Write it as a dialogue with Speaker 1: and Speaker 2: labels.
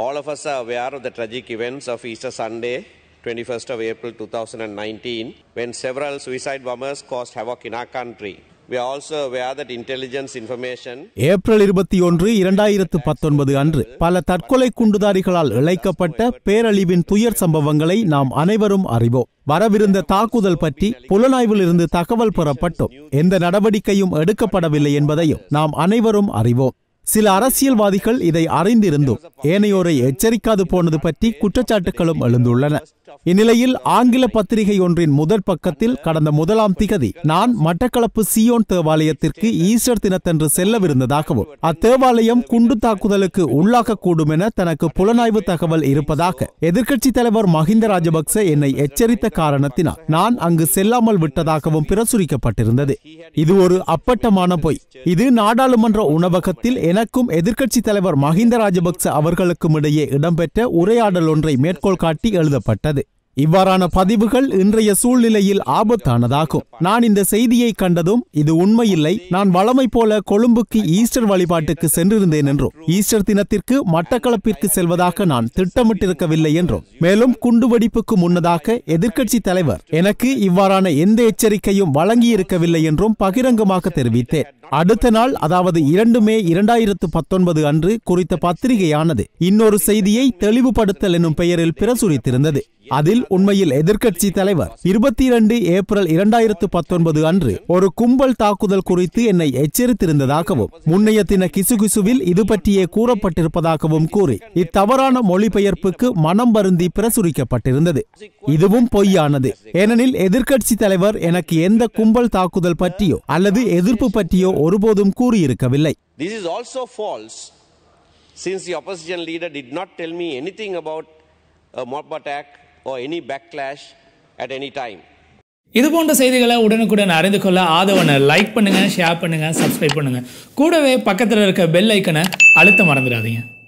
Speaker 1: All of us are aware of the tragic events of Easter Sunday, 21st of April 2019, when several suicide bombers caused havoc in our country.
Speaker 2: April இருபத்தி ஒன்று இரண்டாயிரத்து பத்தொன்பது அன்று பல தற்கொலை குண்டுதாரிகளால் இழைக்கப்பட்ட பேரழிவின் துயர் சம்பவங்களை நாம் அனைவரும் அறிவோம் வரவிருந்த தாக்குதல் பற்றி புலனாய்வில் இருந்து தகவல் பெறப்பட்டோம் எந்த நடவடிக்கையும் எடுக்கப்படவில்லை என்பதையும் நாம் அனைவரும் அறிவோம் சில அரசியல்வாதிகள் இதை அறிந்திருந்தும் ஏனையோரை எச்சரிக்காது போனது பற்றி குற்றச்சாட்டுகளும் எழுந்துள்ளன இந்நிலையில் ஆங்கில பத்திரிகை ஒன்றின் முதற் பக்கத்தில் கடந்த முதலாம் திகதி நான் மட்டக்களப்பு சியோன் தேவாலயத்திற்கு ஈஸ்டர் தினத்தன்று செல்லவிருந்ததாகவும் அத்தேவாலயம் குண்டு தாக்குதலுக்கு உள்ளாகக்கூடும் என தனக்கு புலனாய்வு தகவல் இருப்பதாக எதிர்க்கட்சித் தலைவர் மஹிந்த ராஜபக்ச என்னை எச்சரித்த காரணத்தினால் நான் அங்கு செல்லாமல் விட்டதாகவும் பிரசுரிக்கப்பட்டிருந்தது இது ஒரு அப்பட்டமான பொய் இது நாடாளுமன்ற உணவகத்தில் எனக்கும் எதிர்க்கட்சித் தலைவர் மஹிந்த ராஜபக்ச அவர்களுக்கும் இடையே இடம்பெற்ற உரையாடல் ஒன்றை மேற்கோள் காட்டி எழுதப்பட்டது இவ்வாறான பதிவுகள் இன்றைய சூழ்நிலையில் ஆபத்தானதாகும் நான் இந்த செய்தியை கண்டதும் இது உண்மையில்லை நான் வளமை போல கொழும்புக்கு ஈஸ்டர் வழிபாட்டுக்கு சென்றிருந்தேன் என்றும் ஈஸ்டர் தினத்திற்கு மட்டக்களப்பிற்கு செல்வதாக நான் திட்டமிட்டிருக்கவில்லை என்றும் மேலும் குண்டுவெடிப்புக்கு முன்னதாக எதிர்க்கட்சி தலைவர் எனக்கு இவ்வாறான எந்த எச்சரிக்கையும் வழங்கியிருக்கவில்லை என்றும் பகிரங்கமாக தெரிவித்தேன் அடுத்த நாள் அதாவது இரண்டு மே இரண்டாயிரத்து பத்தொன்பது அன்று குறித்த பத்திரிகையானது இன்னொரு செய்தியை தெளிவுபடுத்தல் என்னும் பெயரில் பிரசுரித்திருந்தது அதில் உண்மையில் எதிர்க்கட்சி தலைவர் இருபத்தி இரண்டு ஏப்ரல் இரண்டாயிரத்து பத்தொன்பது அன்று ஒரு கும்பல் தாக்குதல் குறித்து என்னை எச்சரித்திருந்ததாகவும் முன்னைய தின கிசுகிசுவில் இது பற்றியே கூறப்பட்டிருப்பதாகவும் கூறி இத்தவறான மொழிபெயர்ப்புக்கு மனம் வருந்தி பிரசுரிக்கப்பட்டிருந்தது இதுவும் பொய்யானது ஏனெனில் எதிர்க்கட்சி தலைவர் எனக்கு எந்த கும்பல் தாக்குதல் பற்றியோ அல்லது எதிர்ப்பு பற்றியோ ஒருபோதும் கூறியிருக்கவில்லை
Speaker 1: since the opposition leader did not tell me anything about a mob attack or any backlash at any
Speaker 2: time. இது போன்ற செய்திகளை உடனுக்குடன் அறிந்து கொள்ள ஆதவனை லைக் பண்ணுங்கள் ஷேர் பண்ணுங்கள் சப்ஸ்கிரைப் பண்ணுங்கள் கூடவே பக்கத்தில் இருக்க பெல் ஐக்கனை அழுத்த மறந்துடாதீங்க